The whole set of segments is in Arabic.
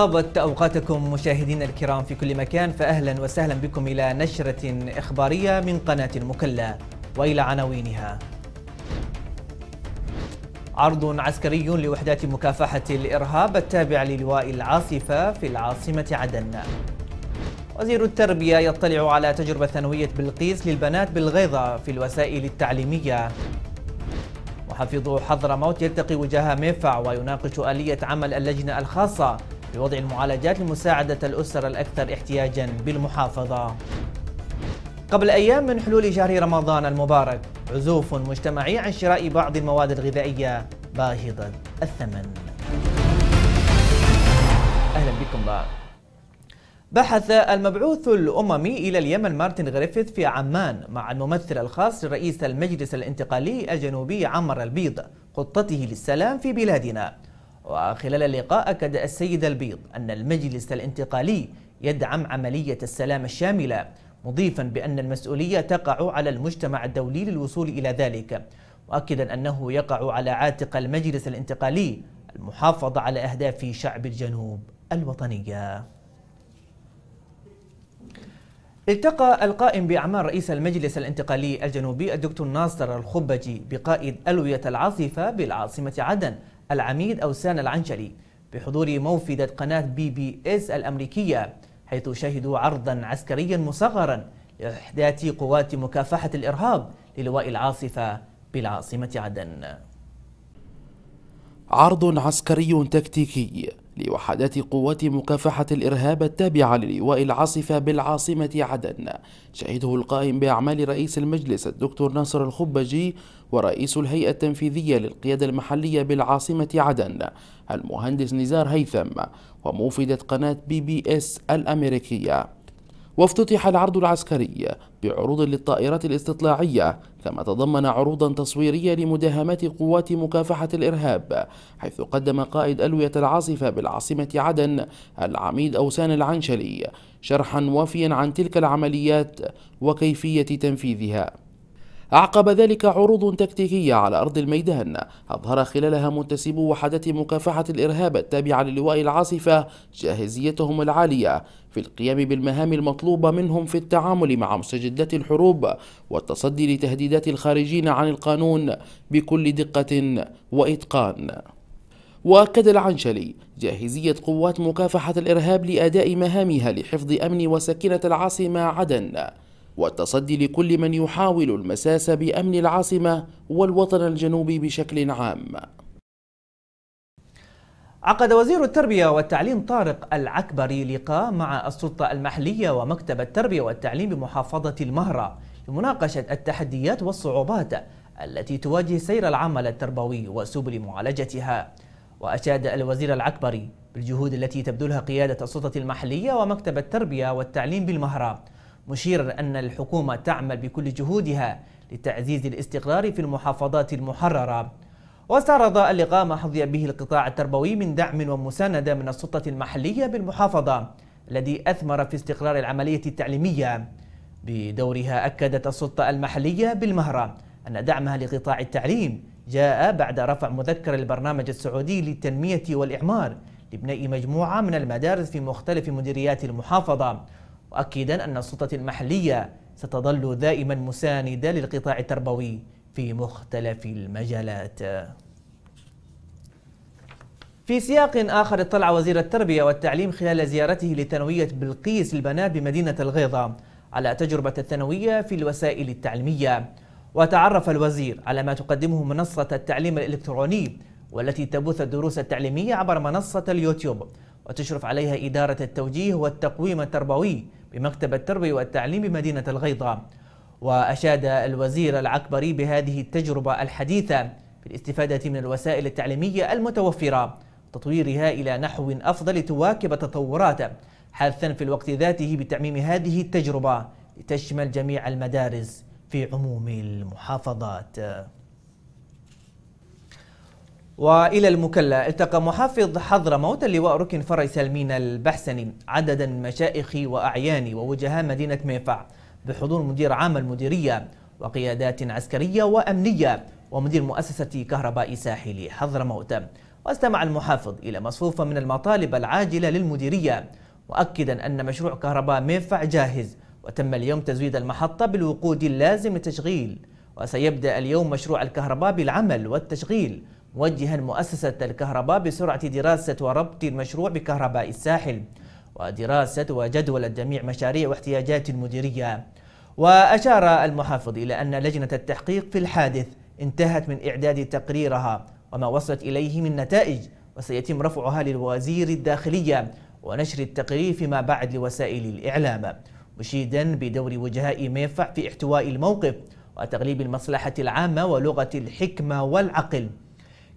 طابت أوقاتكم مشاهدينا الكرام في كل مكان فأهلا وسهلا بكم إلى نشرة إخبارية من قناة المكلا وإلى عناوينها عرض عسكري لوحدات مكافحة الإرهاب التابع للواء العاصفة في العاصمة عدن وزير التربية يطلع على تجربة ثانوية بلقيس للبنات بالغيظه في الوسائل التعليمية وحفيظ حضرموت يلتقي وجاه ميفع ويناقش آلية عمل اللجنة الخاصة بوضع المعالجات لمساعدة الأسر الأكثر احتياجا بالمحافظة قبل أيام من حلول شهر رمضان المبارك عزوف مجتمعي عن شراء بعض المواد الغذائية باهظة الثمن أهلا بكم بقى بحث المبعوث الأممي إلى اليمن مارتن غريفيث في عمان مع الممثل الخاص لرئيس المجلس الانتقالي الجنوبي عمر البيض خطته للسلام في بلادنا وخلال اللقاء أكد السيد البيض أن المجلس الانتقالي يدعم عملية السلام الشاملة مضيفا بأن المسؤولية تقع على المجتمع الدولي للوصول إلى ذلك مؤكدا أنه يقع على عاتق المجلس الانتقالي المحافظة على أهداف شعب الجنوب الوطنية التقى القائم بأعمال رئيس المجلس الانتقالي الجنوبي الدكتور ناصر الخبجي بقائد ألوية العاصفة بالعاصمة عدن العميد أوسان العنشري بحضور موفدة قناة بي بي إس الأمريكية حيث شهدوا عرضا عسكريا مصغرا لإحداث قوات مكافحة الإرهاب للواء العاصفة بالعاصمة عدن عرض عسكري تكتيكي لوحدات قوات مكافحة الإرهاب التابعة للواء العاصفة بالعاصمة عدن شهده القائم بأعمال رئيس المجلس الدكتور ناصر الخبجي ورئيس الهيئة التنفيذية للقيادة المحلية بالعاصمة عدن المهندس نزار هيثم وموفدة قناة بي بي اس الأمريكية وافتتح العرض العسكري بعروض للطائرات الاستطلاعية كما تضمن عروضا تصويرية لمداهمات قوات مكافحة الإرهاب حيث قدم قائد ألوية العاصفة بالعاصمة عدن العميد أوسان العنشلي شرحا وافيا عن تلك العمليات وكيفية تنفيذها أعقب ذلك عروض تكتيكية على أرض الميدان أظهر خلالها منتسبو وحدات مكافحة الإرهاب التابعة للواء العاصفة جاهزيتهم العالية في القيام بالمهام المطلوبة منهم في التعامل مع مستجدات الحروب والتصدي لتهديدات الخارجين عن القانون بكل دقة وإتقان وأكد العنشلي جاهزية قوات مكافحة الإرهاب لأداء مهامها لحفظ أمن وسكينة العاصمة عدن والتصدي لكل من يحاول المساس بأمن العاصمة والوطن الجنوبي بشكل عام عقد وزير التربية والتعليم طارق العكبري لقاء مع السلطة المحلية ومكتب التربية والتعليم بمحافظة المهرة لمناقشة التحديات والصعوبات التي تواجه سير العمل التربوي وسبل معالجتها وأشاد الوزير العكبري بالجهود التي تبذلها قيادة السلطة المحلية ومكتب التربية والتعليم بالمهرة مشيرا أن الحكومة تعمل بكل جهودها لتعزيز الاستقرار في المحافظات المحررة واستعرض اللقاء ما حظي به القطاع التربوي من دعم ومساندة من السلطة المحلية بالمحافظة الذي أثمر في استقرار العملية التعليمية بدورها أكدت السلطة المحلية بالمهرة أن دعمها لقطاع التعليم جاء بعد رفع مذكر البرنامج السعودي للتنمية والإعمار لبناء مجموعة من المدارس في مختلف مديريات المحافظة مؤكدا أن السلطة المحلية ستظل دائما مساندة للقطاع التربوي في مختلف المجالات في سياق آخر اطلع وزير التربية والتعليم خلال زيارته لثانوية بلقيس البنات بمدينة الغيضة على تجربة الثانوية في الوسائل التعليمية وتعرف الوزير على ما تقدمه منصة التعليم الإلكتروني والتي تبث الدروس التعليمية عبر منصة اليوتيوب وتشرف عليها إدارة التوجيه والتقويم التربوي بمكتب التربية والتعليم بمدينة الغيضه وأشاد الوزير العكبري بهذه التجربة الحديثة بالاستفادة من الوسائل التعليمية المتوفرة تطويرها إلى نحو أفضل تواكب تطورات حثا في الوقت ذاته بتعميم هذه التجربة لتشمل جميع المدارس في عموم المحافظات وإلى المكلا التقى محافظ حضرموت اللواء ركن فرع سلمين البحسني عددا من مشائخ وأعيان ووجهاء مدينة ميفع بحضور مدير عام المديرية وقيادات عسكرية وأمنية ومدير مؤسسة كهرباء ساحلي حضرموت واستمع المحافظ إلى مصفوفة من المطالب العاجلة للمديرية مؤكدا أن مشروع كهرباء ميفع جاهز وتم اليوم تزويد المحطة بالوقود اللازم للتشغيل وسيبدأ اليوم مشروع الكهرباء بالعمل والتشغيل موجها مؤسسة الكهرباء بسرعة دراسة وربط المشروع بكهرباء الساحل ودراسة وجدول جميع مشاريع واحتياجات المديرية وأشار المحافظ إلى أن لجنة التحقيق في الحادث انتهت من إعداد تقريرها وما وصلت إليه من نتائج وسيتم رفعها للوزير الداخلية ونشر التقرير فيما بعد لوسائل الإعلام مشيدا بدور وجهاء ميفع في احتواء الموقف وتغليب المصلحة العامة ولغة الحكمة والعقل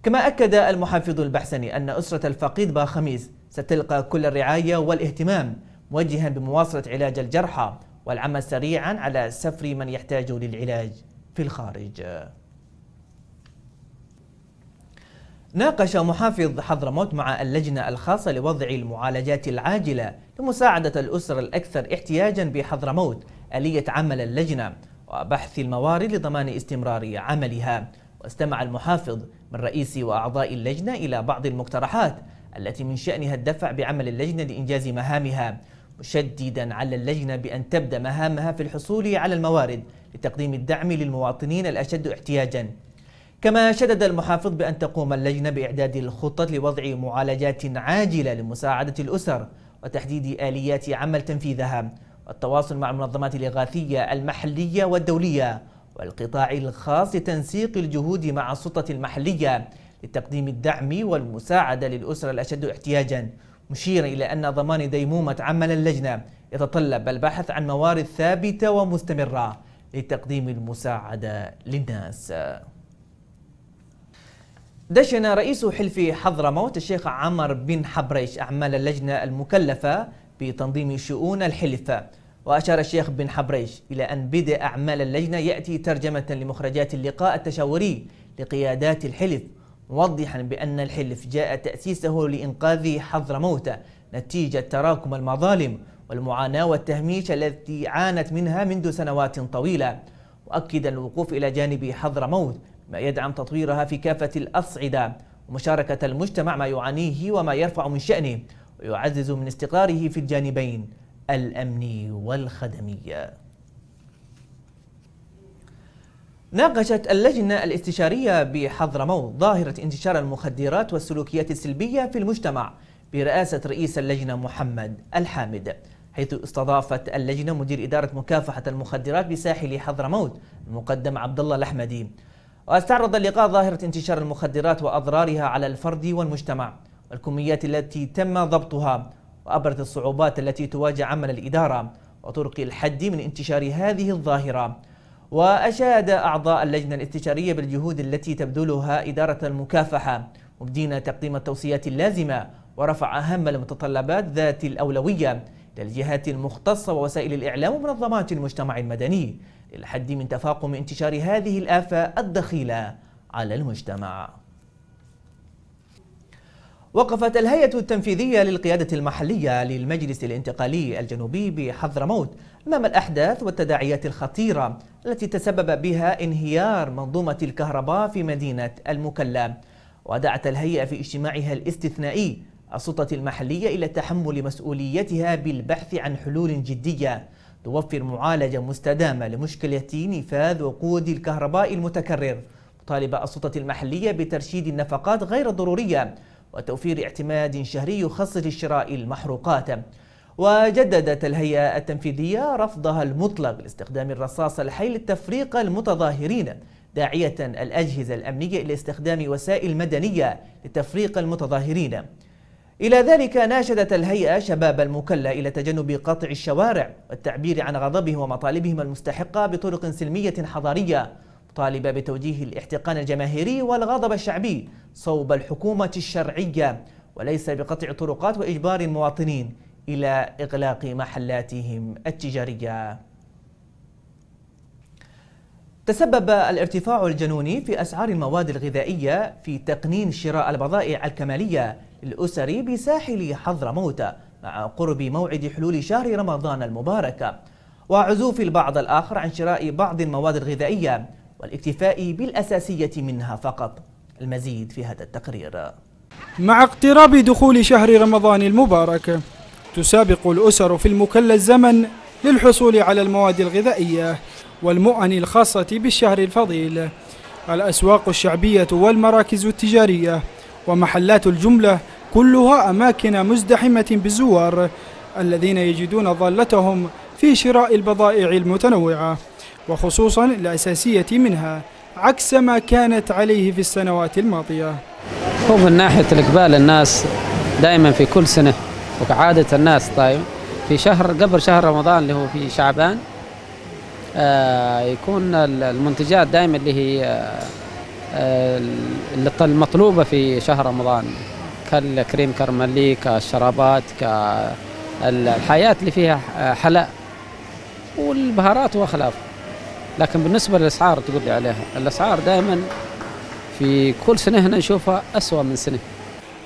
كما أكد المحافظ البحسني أن أسرة الفقيد باخميس ستلقى كل الرعاية والاهتمام موجها بمواصلة علاج الجرحى والعمل سريعا على سفر من يحتاج للعلاج في الخارج ناقش محافظ حضرموت مع اللجنة الخاصة لوضع المعالجات العاجلة لمساعدة الأسر الأكثر احتياجا بحضرموت آلية عمل اللجنة وبحث الموارد لضمان استمرار عملها واستمع المحافظ من رئيس وأعضاء اللجنة إلى بعض المقترحات التي من شأنها الدفع بعمل اللجنة لإنجاز مهامها مشددا على اللجنة بأن تبدأ مهامها في الحصول على الموارد لتقديم الدعم للمواطنين الأشد احتياجا كما شدد المحافظ بأن تقوم اللجنة بإعداد الخطط لوضع معالجات عاجلة لمساعدة الأسر وتحديد آليات عمل تنفيذها والتواصل مع المنظمات الإغاثية المحلية والدولية والقطاع الخاص لتنسيق الجهود مع السلطة المحلية لتقديم الدعم والمساعدة للأسرة الأشد احتياجا مشيرا إلى أن ضمان ديمومة عمل اللجنة يتطلب البحث عن موارد ثابتة ومستمرة لتقديم المساعدة للناس دشن رئيس حلف حضرموت الشيخ عمر بن حبريش أعمال اللجنة المكلفة بتنظيم شؤون الحلف وأشار الشيخ بن حبريش إلى أن بدء أعمال اللجنة يأتي ترجمة لمخرجات اللقاء التشاوري لقيادات الحلف موضحا بأن الحلف جاء تأسيسه لإنقاذ حضرموت نتيجة تراكم المظالم والمعاناة والتهميش التي عانت منها منذ سنوات طويلة وأكد الوقوف إلى جانب حضرموت ما يدعم تطويرها في كافة الأصعدة ومشاركة المجتمع ما يعانيه وما يرفع من شأنه ويعزز من استقراره في الجانبين الامني والخدمي. ناقشت اللجنة الاستشارية بحضرموت ظاهرة انتشار المخدرات والسلوكيات السلبية في المجتمع برئاسة رئيس اللجنة محمد الحامد حيث استضافت اللجنة مدير إدارة مكافحة المخدرات بساحل حضرموت المقدم عبد الله الأحمدي واستعرض اللقاء ظاهرة انتشار المخدرات وأضرارها على الفرد والمجتمع والكميات التي تم ضبطها وأبرز الصعوبات التي تواجه عمل الإدارة وطرق الحد من انتشار هذه الظاهرة وأشاد أعضاء اللجنة الاستشارية بالجهود التي تبذلها إدارة المكافحة مبدين تقديم التوصيات اللازمة ورفع أهم المتطلبات ذات الأولوية للجهات المختصة ووسائل الإعلام ومنظمات المجتمع المدني للحد من تفاقم انتشار هذه الآفة الدخيلة على المجتمع وقفت الهيئة التنفيذية للقيادة المحلية للمجلس الانتقالي الجنوبي بحضرموت أمام الأحداث والتداعيات الخطيرة التي تسبب بها انهيار منظومة الكهرباء في مدينة المكلا ودعت الهيئة في اجتماعها الاستثنائي السلطة المحلية إلى تحمل مسؤوليتها بالبحث عن حلول جدية توفر معالجة مستدامة لمشكلة نفاذ وقود الكهرباء المتكرر طالب السلطة المحلية بترشيد النفقات غير الضرورية وتوفير اعتماد شهري يخصص لشراء المحروقات وجددت الهيئة التنفيذية رفضها المطلق لاستخدام الرصاص الحي للتفريق المتظاهرين داعية الأجهزة الأمنية إلى استخدام وسائل مدنية لتفريق المتظاهرين إلى ذلك ناشدت الهيئة شباب المكلة إلى تجنب قطع الشوارع والتعبير عن غضبهم ومطالبهم المستحقة بطرق سلمية حضارية طالبة بتوجيه الاحتقان الجماهيري والغضب الشعبي صوب الحكومة الشرعية وليس بقطع طرقات وإجبار المواطنين إلى إغلاق محلاتهم التجارية تسبب الارتفاع الجنوني في أسعار المواد الغذائية في تقنين شراء البضائع الكمالية للأسر بساحل حضرموت مع قرب موعد حلول شهر رمضان المبارك وعزوف البعض الآخر عن شراء بعض المواد الغذائية والاكتفاء بالأساسية منها فقط المزيد في هذا التقرير مع اقتراب دخول شهر رمضان المبارك تسابق الأسر في المكلى الزمن للحصول على المواد الغذائية والمؤن الخاصة بالشهر الفضيل الأسواق الشعبية والمراكز التجارية ومحلات الجملة كلها أماكن مزدحمة بالزوار الذين يجدون ضالتهم في شراء البضائع المتنوعة وخصوصا الأساسية منها عكس ما كانت عليه في السنوات الماضية هو من ناحية الإقبال الناس دائما في كل سنة وكعادة الناس طيب في شهر قبل شهر رمضان اللي هو في شعبان آه، يكون المنتجات دائما اللي هي آه، المطلوبة في شهر رمضان كالكريم كرملي كالشرابات كالحياة اللي فيها آه، حلاء والبهارات وخلافه لكن بالنسبه للاسعار تقول لي عليها الاسعار دائما في كل سنه هنا نشوفها اسوا من سنه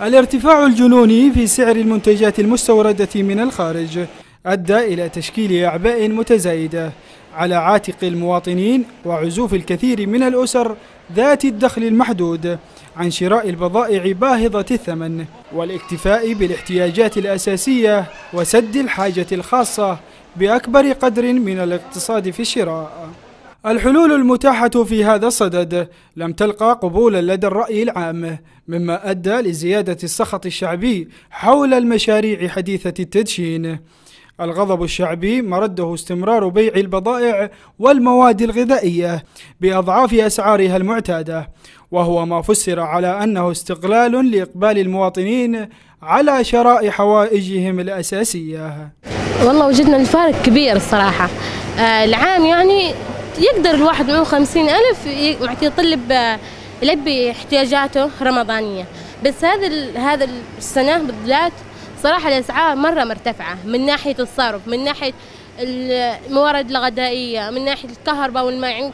الارتفاع الجنوني في سعر المنتجات المستورده من الخارج ادى الى تشكيل اعباء متزايده على عاتق المواطنين وعزوف الكثير من الاسر ذات الدخل المحدود عن شراء البضائع باهظه الثمن والاكتفاء بالاحتياجات الاساسيه وسد الحاجه الخاصه باكبر قدر من الاقتصاد في الشراء الحلول المتاحة في هذا الصدد لم تلقى قبولا لدى الرأي العام مما أدى لزيادة السخط الشعبي حول المشاريع حديثة التدشين الغضب الشعبي مرده استمرار بيع البضائع والمواد الغذائية بأضعاف أسعارها المعتادة وهو ما فسر على أنه استقلال لإقبال المواطنين على شراء حوائجهم الأساسية والله وجدنا الفارق كبير الصراحة آه العام يعني يقدر الواحد معه خمسين ألف يطلب آه، يلبي احتياجاته رمضانية بس هذا هذا السنة بالذات صراحة الأسعار مرة مرتفعة من ناحية الصرف من ناحية الموارد الغذائية من ناحية الكهرباء والماء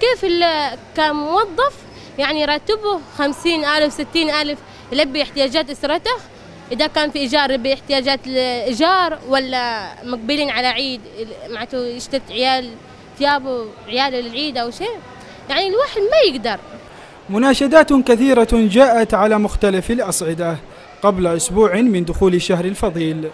كيف كموظف يعني راتبه خمسين ألف ستين ألف يلبي احتياجات أسرته إذا كان في إيجار يلبي احتياجات الإيجار ولا مقبلين على عيد معناته يشتت عيال ثيابه عيال العيد أو شيء يعني الواحد ما يقدر مناشدات كثيرة جاءت على مختلف الأصعدة قبل أسبوع من دخول الشهر الفضيل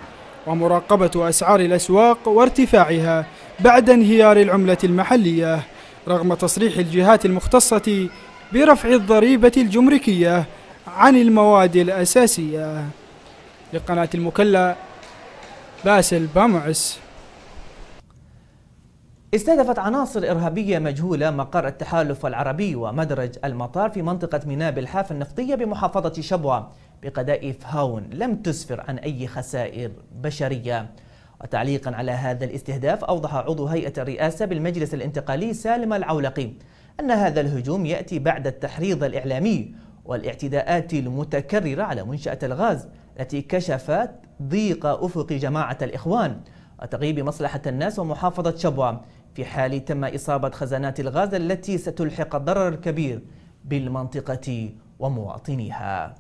ومراقبة أسعار الأسواق وارتفاعها بعد انهيار العملة المحلية رغم تصريح الجهات المختصة برفع الضريبة الجمركية عن المواد الأساسية لقناة المكلا باسل بامعس استهدفت عناصر إرهابية مجهولة مقر التحالف العربي ومدرج المطار في منطقة ميناء بالحاف النفطية بمحافظة شبوة بقذائف هاون لم تسفر عن أي خسائر بشرية وتعليقا على هذا الاستهداف أوضح عضو هيئة الرئاسة بالمجلس الانتقالي سالم العولقي أن هذا الهجوم يأتي بعد التحريض الإعلامي والاعتداءات المتكررة على منشأة الغاز التي كشفت ضيق أفق جماعة الإخوان وتغييب مصلحة الناس ومحافظة شبوة في حال تم إصابة خزانات الغاز التي ستلحق الضرر الكبير بالمنطقة ومواطنيها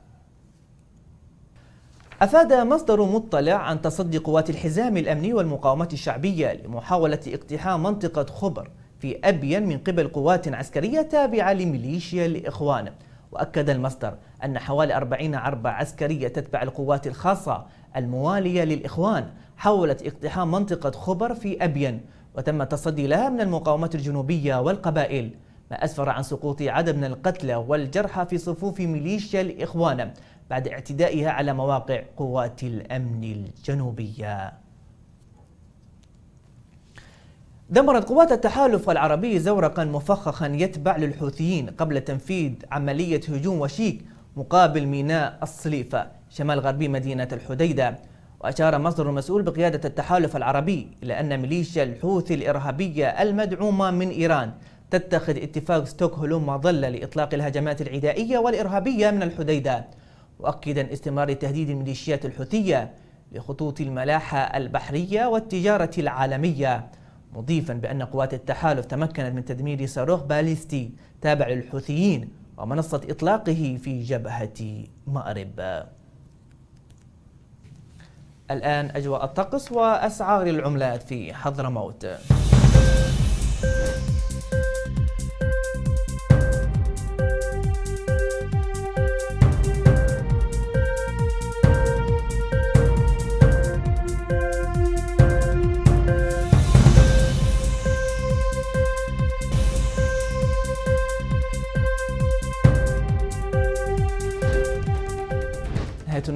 أفاد مصدر مطلع عن تصدي قوات الحزام الأمني والمقاومة الشعبية لمحاولة اقتحام منطقة خبر في أبين من قبل قوات عسكرية تابعة لميليشيا الإخوان وأكد المصدر أن حوالي 40 عربة عسكرية تتبع القوات الخاصة الموالية للإخوان حاولت اقتحام منطقة خبر في أبين وتم التصدي لها من المقاومات الجنوبية والقبائل ما أسفر عن سقوط عدد من القتلى والجرحى في صفوف ميليشيا الإخوان بعد اعتدائها على مواقع قوات الأمن الجنوبية دمرت قوات التحالف العربي زورقا مفخخا يتبع للحوثيين قبل تنفيذ عملية هجوم وشيك مقابل ميناء الصليفة شمال غربي مدينة الحديدة وأشار مصدر مسؤول بقيادة التحالف العربي إلى أن ميليشيا الحوثي الإرهابية المدعومة من إيران تتخذ اتفاق ستوكهولم مظلة لإطلاق الهجمات العدائية والإرهابية من الحديدة مؤكدا استمرار تهديد الميليشيات الحوثية لخطوط الملاحة البحرية والتجارة العالمية مضيفا بأن قوات التحالف تمكنت من تدمير صاروخ باليستي تابع للحوثيين ومنصة إطلاقه في جبهة مأرب الآن أجواء الطقس وأسعار العملات في حضرموت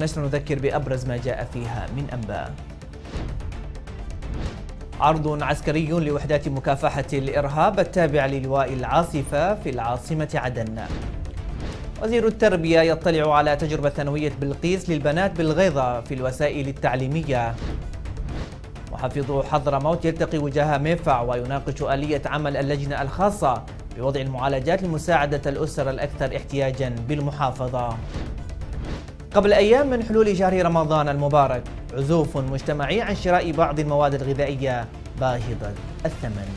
لسنا نذكر بأبرز ما جاء فيها من أنباء عرض عسكري لوحدات مكافحة الإرهاب التابع للواء العاصفة في العاصمة عدن وزير التربية يطلع على تجربة ثانوية بلقيس للبنات بالغيظة في الوسائل التعليمية حضر حضرموت يلتقي وجاه ميفع ويناقش آلية عمل اللجنة الخاصة بوضع المعالجات لمساعدة الأسر الأكثر احتياجا بالمحافظة قبل أيام من حلول شهر رمضان المبارك عزوف مجتمعي عن شراء بعض المواد الغذائية باهظة الثمن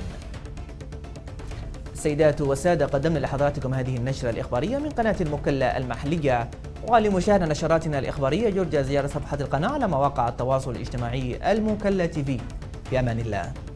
سيدات والسادة قدمنا لحضراتكم هذه النشرة الإخبارية من قناة المكلة المحلية ولمشاهدة نشراتنا الإخبارية يرجى زيارة صفحة القناة على مواقع التواصل الاجتماعي المكلة تي في في أمان الله